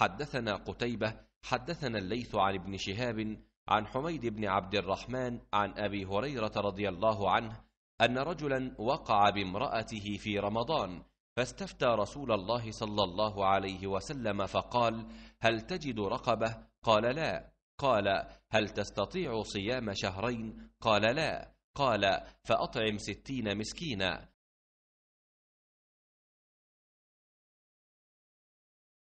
حدثنا قتيبة حدثنا الليث عن ابن شهاب عن حميد بن عبد الرحمن عن أبي هريرة رضي الله عنه أن رجلا وقع بامرأته في رمضان فاستفتى رسول الله صلى الله عليه وسلم فقال هل تجد رقبة؟ قال لا قال هل تستطيع صيام شهرين؟ قال لا قال فأطعم ستين مسكينا